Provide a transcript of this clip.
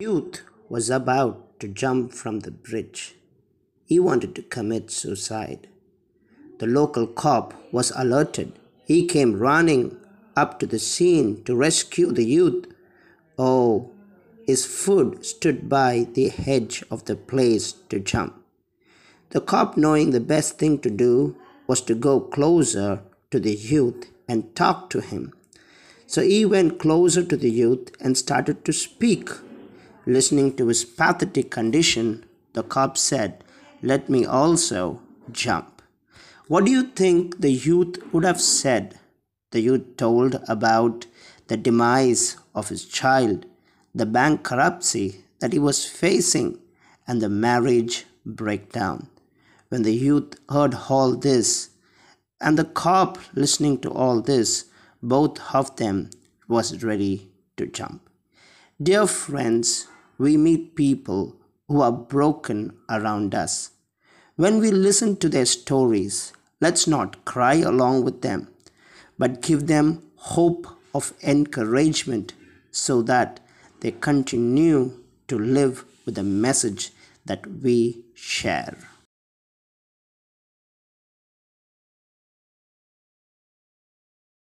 youth was about to jump from the bridge. He wanted to commit suicide. The local cop was alerted. He came running up to the scene to rescue the youth. Oh, his foot stood by the edge of the place to jump. The cop, knowing the best thing to do was to go closer to the youth and talk to him. So he went closer to the youth and started to speak Listening to his pathetic condition, the cop said, Let me also jump. What do you think the youth would have said? The youth told about the demise of his child, the bankruptcy that he was facing, and the marriage breakdown. When the youth heard all this, and the cop listening to all this, both of them was ready to jump. Dear friends, we meet people who are broken around us. When we listen to their stories, let's not cry along with them, but give them hope of encouragement so that they continue to live with the message that we share.